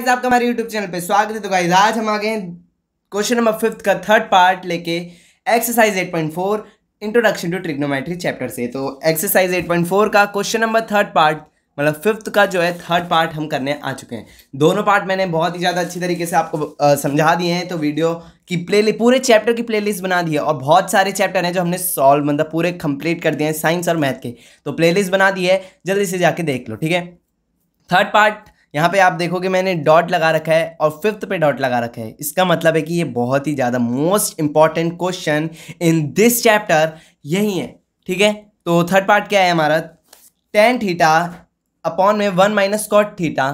guys आपका हमारे YouTube channel पे स्वागत है तो गाइज आज हम आ गए हैं क्वेश्चन नंबर फिफ्थ का थर्ड पार्ट लेके exercise 8.4 introduction to trigonometry chapter से तो एक्सरसाइज 8.4 का क्वेश्चन नंबर थर्ड पार्ट मतलब फिफ्थ का जो है थर्ड पार्ट हम करने आ चुके हैं दोनों पार्ट मैंने बहुत ही ज़्यादा अच्छी तरीके से आपको समझा दिए हैं तो वीडियो की प्ले पूरे चैप्टर की प्लेलिस्ट बना दी है और बहुत सारे चैप्टर हैं जो हमने सॉल्व मतलब पूरे कंप्लीट कर दिए हैं साइंस और मैथ के तो प्ले बना दी है जल्दी से जाके देख लो ठीक है थर्ड पार्ट यहाँ पे आप देखोगे मैंने डॉट लगा रखा है और फिफ्थ पे डॉट लगा रखा है इसका मतलब है कि ये बहुत ही ज़्यादा most important question in this chapter यही है ठीक है तो थर्ड पार्ट क्या है हमारा टेन थीटा अपॉन में one minus cot theta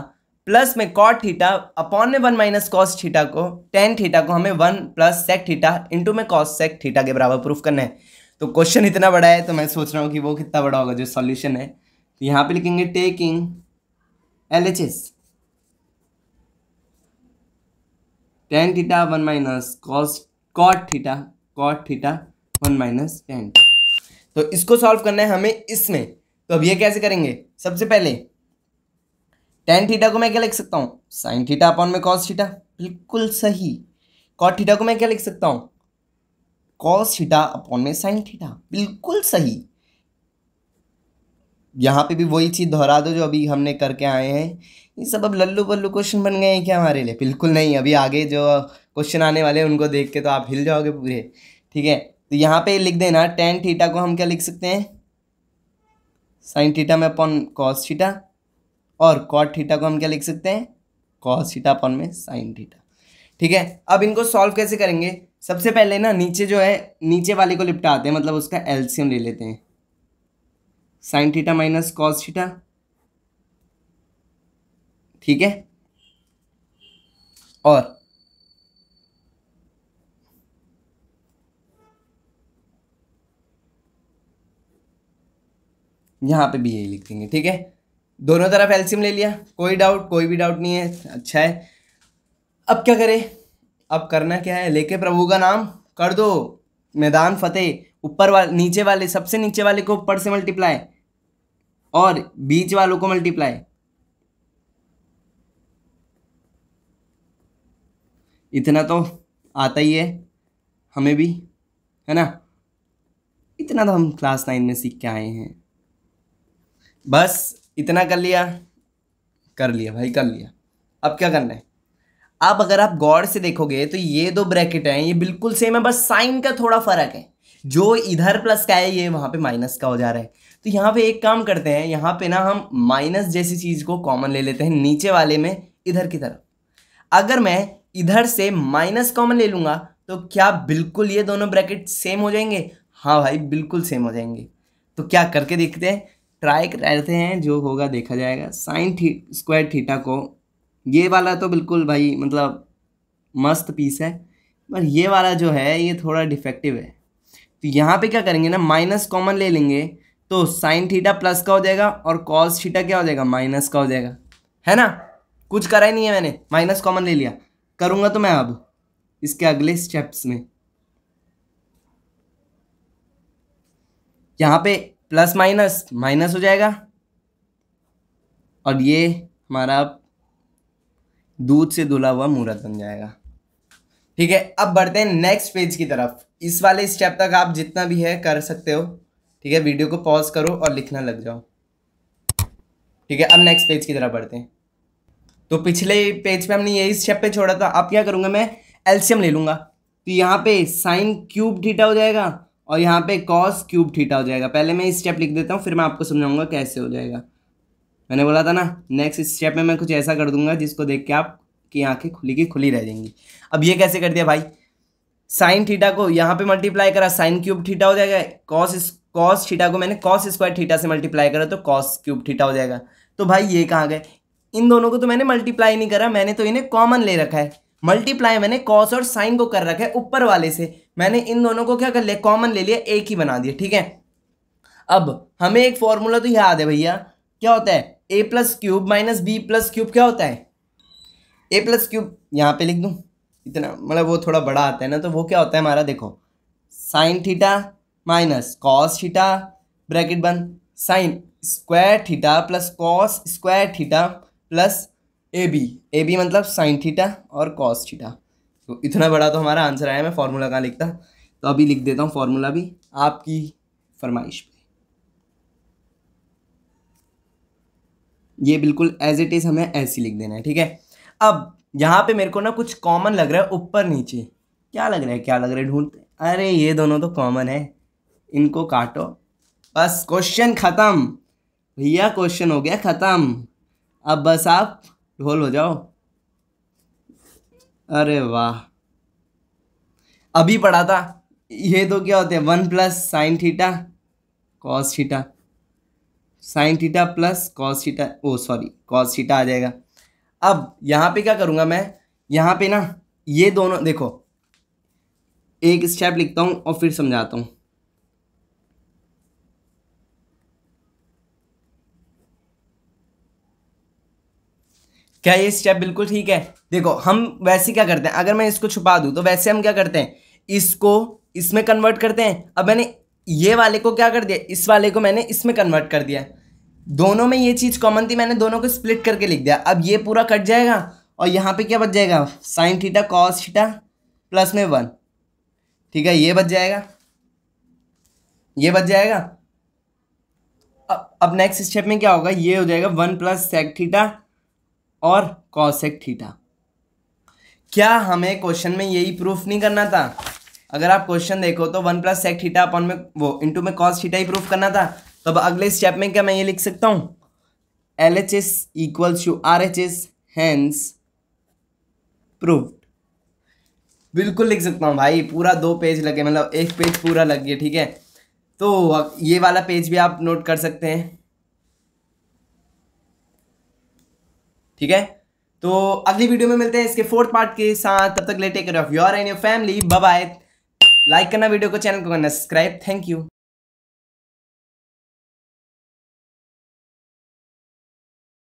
plus में कॉट थीटा अपॉन में वन माइनस कॉस थीटा को टेन थीटा को हमें one plus sec theta into में कॉस सेक थीटा के बराबर प्रूफ करना है तो क्वेश्चन इतना बड़ा है तो मैं सोच रहा हूँ कि वो कितना बड़ा होगा जो सॉल्यूशन है तो यहाँ पे लिखेंगे taking L H S tan theta one minus cos cot theta cot theta one minus tan तो इसको सॉल्व करना है हमें इसमें तो अब ये कैसे करेंगे सबसे पहले टेन थीटा को मैं क्या लिख सकता हूँ साइन थीटा अपॉन में कॉस थीटा बिल्कुल सही कॉट थीटा को मैं क्या लिख सकता हूँ कॉस थीटा अपॉन में साइन थीटा बिल्कुल सही यहाँ पे भी वही चीज़ दोहरा दो जो अभी हमने करके आए हैं ये सब अब लल्लू बल्लू क्वेश्चन बन गए हैं क्या हमारे लिए बिल्कुल नहीं अभी आगे जो क्वेश्चन आने वाले हैं उनको देख के तो आप हिल जाओगे पूरे ठीक है तो यहाँ पे लिख देना टेन थीटा को हम क्या लिख सकते हैं साइन थीटा में अपॉन कॉस थीटा और कॉट थीटा को हम क्या लिख सकते हैं कॉस थीटा अपॉन में साइन थीटा ठीक है अब इनको सॉल्व कैसे करेंगे सबसे पहले ना नीचे जो है नीचे वाले को लिपटाते हैं मतलब उसका एल्सियम ले लेते हैं sine theta minus cos theta ठीक है और यहां पे भी यही लिख देंगे ठीक है दोनों तरफ एल्सियम ले लिया कोई डाउट कोई भी डाउट नहीं है अच्छा है अब क्या करें अब करना क्या है लेके प्रभु का नाम कर दो मैदान फतेह ऊपर वाले नीचे वाले सबसे नीचे वाले को ऊपर से मल्टीप्लाई और बीच वालों को मल्टीप्लाई इतना तो आता ही है हमें भी है ना इतना तो हम क्लास नाइन में सीख के आए हैं बस इतना कर लिया कर लिया भाई कर लिया अब क्या करना है अब अगर आप गौर से देखोगे तो ये दो ब्रैकेट हैं ये बिल्कुल सेम है बस साइन का थोड़ा फर्क है जो इधर प्लस का है ये वहाँ पे माइनस का हो जा रहा है तो यहाँ पे एक काम करते हैं यहाँ पे ना हम माइनस जैसी चीज़ को कॉमन ले लेते हैं नीचे वाले में इधर की तरफ अगर मैं इधर से माइनस कॉमन ले लूँगा तो क्या बिल्कुल ये दोनों ब्रैकेट सेम हो जाएंगे हाँ भाई बिल्कुल सेम हो जाएंगे तो क्या करके देखते हैं ट्राई करते हैं जो होगा देखा जाएगा साइन थी स्क्वायर थीटा को ये वाला तो बिल्कुल भाई मतलब मस्त पीस है पर ये वाला जो है ये थोड़ा डिफेक्टिव है तो यहाँ पे क्या करेंगे ना माइनस कॉमन ले लेंगे तो साइन थीटा प्लस का हो जाएगा और कॉस थीटा क्या हो जाएगा माइनस का हो जाएगा है ना कुछ करा ही नहीं है मैंने माइनस कॉमन ले लिया करूँगा तो मैं अब इसके अगले स्टेप्स में यहाँ पे प्लस माइनस माइनस हो जाएगा और ये हमारा दूध से धुला हुआ मूर्त बन जाएगा ठीक है अब बढ़ते हैं नेक्स्ट पेज की तरफ इस वाले स्टेप तक आप जितना भी है कर सकते हो ठीक है वीडियो को पॉज करो और लिखना लग जाओ ठीक है अब नेक्स्ट पेज की तरह बढ़ते हैं तो पिछले पेज पे हमने यही स्टेप पे छोड़ा था अब क्या करूँगा मैं एल्शियम ले लूँगा तो यहाँ पे साइन क्यूब ठीठा हो जाएगा और यहाँ पे कॉस क्यूब ठीठा हो जाएगा पहले मैं स्टेप लिख देता हूँ फिर मैं आपको समझाऊंगा कैसे हो जाएगा मैंने बोला था ना नेक्स्ट स्टेप में मैं कुछ ऐसा कर दूंगा जिसको देख के आप की आँखें खुली की खुली रह जाएंगी अब ये कैसे कर दिया भाई साइन थीटा को यहाँ पे मल्टीप्लाई करा साइन क्यूब थीटा हो जाएगा कॉस कॉस थीटा को मैंने कॉस स्क्वायर थीटा से मल्टीप्लाई करा तो कॉस क्यूब थीटा हो जाएगा तो भाई ये कहाँ गए इन दोनों को तो मैंने मल्टीप्लाई नहीं करा मैंने तो इन्हें कॉमन ले रखा है मल्टीप्लाई मैंने कॉस और साइन को कर रखा है ऊपर वाले से मैंने इन दोनों को क्या कर लिया कॉमन ले लिया एक ही बना दिया ठीक है अब हमें एक फॉर्मूला तो याद है भैया क्या होता है A plus cube minus B plus cube क्या होता है ए प्लस क्यूब यहाँ पे लिख दूँ इतना मतलब वो थोड़ा बड़ा आता है ना तो वो क्या होता है हमारा देखो sine theta minus cos theta bracket बंद sine square theta plus cos square theta plus A B A B मतलब साइन थीटा और कॉस थीटा तो इतना बड़ा तो हमारा आंसर आया मैं फार्मूला कहाँ लिखता तो अभी लिख देता हूँ फार्मूला भी आपकी फरमाइश पे ये बिल्कुल एज इट इज़ हमें ऐसी लिख देना है ठीक है अब यहाँ पे मेरे को ना कुछ कॉमन लग रहा है ऊपर नीचे क्या लग रहा है क्या लग रहा है ढूंढते अरे ये दोनों तो कॉमन है इनको काटो बस क्वेश्चन ख़त्म भैया क्वेश्चन हो गया ख़त्म अब बस आप ढोल हो जाओ अरे वाह अभी पढ़ा था ये तो क्या होते हैं one plus sine theta cos theta sine theta plus cos theta oh sorry cos theta आ जाएगा अब यहाँ पे क्या करूँगा मैं यहाँ पे ना ये दोनों देखो एक स्टेप लिखता हूँ और फिर समझाता हूँ क्या ये स्टेप बिल्कुल ठीक है देखो हम वैसे क्या करते हैं अगर मैं इसको छुपा दूँ तो वैसे हम क्या करते हैं इसको इसमें कन्वर्ट करते हैं अब मैंने ये वाले को क्या कर दिया इस वाले को मैंने इसमें कन्वर्ट कर दिया दोनों में ये चीज़ कॉमन थी मैंने दोनों को स्प्लिट करके लिख दिया अब ये पूरा कट जाएगा और यहाँ पे क्या बच जाएगा sine theta cos theta plus में वन ठीक है ये बच जाएगा ये बच जाएगा अब अब नेक्स्ट स्टेप में क्या होगा ये हो जाएगा वन प्लस सेक थीटा और कॉसेक थीटा क्या हमें क्वेश्चन में यही प्रूफ नहीं करना था अगर आप क्वेश्चन देखो तो one plus sec theta upon में वो इंटू में कॉस थीटा ही प्रूफ करना था अब अगले स्टेप में क्या मैं ये लिख सकता हूँ L H S equals to R H S hence proved बिल्कुल लिख सकता हूँ भाई पूरा दो पेज लगे मतलब एक पेज पूरा लग गया ठीक है तो ये वाला पेज भी आप नोट कर सकते हैं ठीक है तो अगली वीडियो में मिलते हैं इसके फोर्थ पार्ट के साथ तब तक ले take care of your and your family bye like करना वीडियो को चैनल को करना सब्सक्राइब थैंक यू